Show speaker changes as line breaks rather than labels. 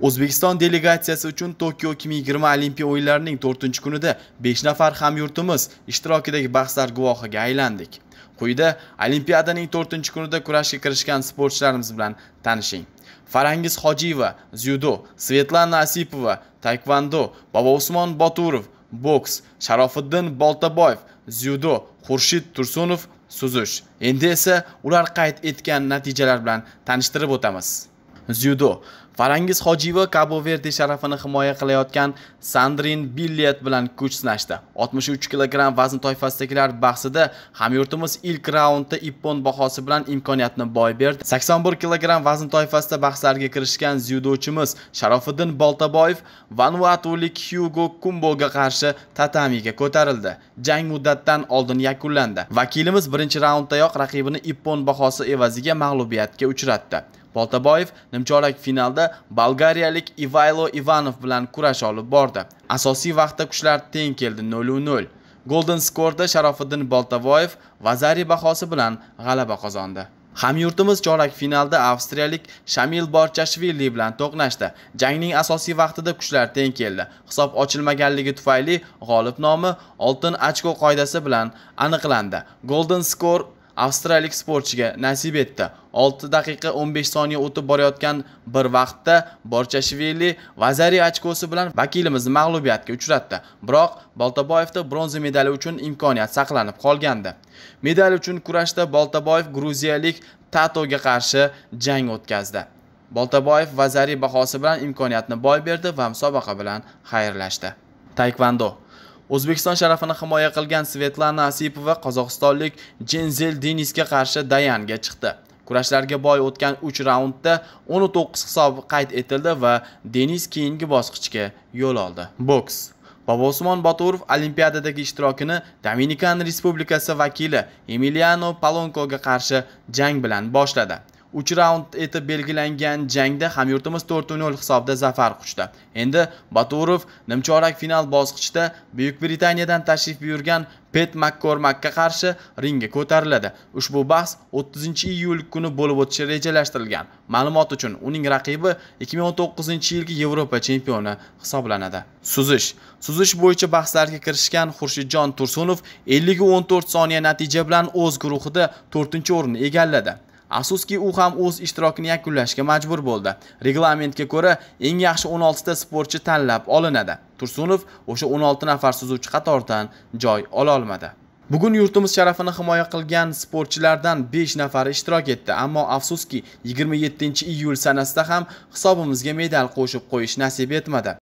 O'zbekiston delegatsiyasi uchun Tokio 2020 Olimpiya o'yinlarining 4-kunida 5 nafar hamyurtimiz ishtirokidagi bahslar guvohiga aylandik. Quyida Olimpiadaning 4-kunida kurashga kirishgan sportchilarimiz bilan tanishing. Farangiz Hojiyevazyudo, Svetlana Asipova taekvondo, Bobousmon Boturov boks, Sharofiddin Boltaboyev zyudo, Xurshid Tursunov suzish. Endi esa ular qayd etgan natijalar bilan tanishtirib o'tamiz. Zyudo Farangiz Hojiyeva Kabo Verde sharafini himoya qilayotgan Sandrin Billet bilan kuch sinashdi. 63 kg vazn toifasidagilar bahsida hamyurtimiz ilk raundda ippon bahosi bilan imkoniyatni boy berdi. 81 kg vazn toifasida bahslarga kirishgan dzyudochimiz Sharofiddin Boltaboyev Vanuatulik Hugo Kumboga qarshi tatamiga ko'tarildi. Jang muddatdan oldin yakunlandi. Vakilimiz birinchi raunddayoq raqibini ippon bahosi evaziga mag'lubiyatga uchratdi. Boltaboyev nimchorak finalda bolgariyalik Ivaylo Ivanov bilan kurash olib bordi. Asosiy vaqtda kuchlar teng keldi 0-0. Golden skorda Sharofiddin Boltaboyev Vazari bahosi bilan g'alaba qozondi. Hamyurtimiz chorak finalda avstriyalik Shamil Borchashvili bilan to'qnashdi. Jangning asosiy vaqtida kuchlar teng keldi. Hisob ochilmaganligi tufayli g'olib nomi oltin ochko qoidasi bilan aniqlandi. Golden score avstraliyalik sportchiga nasib etdi 6 daqiqa 15 soniya o'tib borayotgan bir vaqtda borchashvili vazari ochkosi bilan vakilimizni mag'lubiyatga uchratdi biroq boltaboyevda bronza medali uchun imkoniyat saqlanib qolgandi medal uchun kurashda boltaboyev gruziyalik tatoga qarshi jang o'tkazdi boltaboyev vazari bahosi bilan imkoniyatni boy berdi va musobaqa bilan xayrlashdi taekvondo O'zbekiston sharafini himoya qilgan Svetlana Asipova qozog'istonlik Jenzel Denisga qarshi dayanga chiqdi. Kurashlarga boy o'tgan 3 raundda 19 hisob qayd etildi va Denis keyingi bosqichga yo'l oldi. Boks Bobosimon Boturov Olimpiadadagi ishtirokini Dominikan Respublikasi vakili Emiliano Palonkoga qarshi jang bilan boshladi. uch raund etib belgilangan jangda hamyurtimiz to'rt nol hisobda zafar quchdi endi baturov nimchorak final bosqichida buyuk britaniyadan tashrif buyurgan pet makkormakka qarshi ringga ko'tariladi ushbu bahs o'ttizinchi iyul kuni bo'lib o'tishi rejalashtirilgan ma'lumot uchun uning raqibi ikki ming o'n to'qqizinchi yilgi yevropa chempioni hisoblanadi suzish suzish bo'yicha bahslarga kirishgan xurshidjon tursunov 50 o'n to'rt soniya natija bilan o'z guruhida to'rtinchi o'rinni egalladi afsuski u ham o'z ishtirokini yakunlashga majbur bo'ldi reglamentga ko'ra eng yaxshi 16 ta sportchi tanlab olinadi tursunov o'sha 16 nafar suzuvchi qatoridan joy ola olmadi. bugun yurtimiz sharafini himoya qilgan sportchilardan 5 nafari ishtirok etdi ammo afsuski 27 iyul sanasida ham hisobimizga medal qo'shib qo'yish nasib etmadi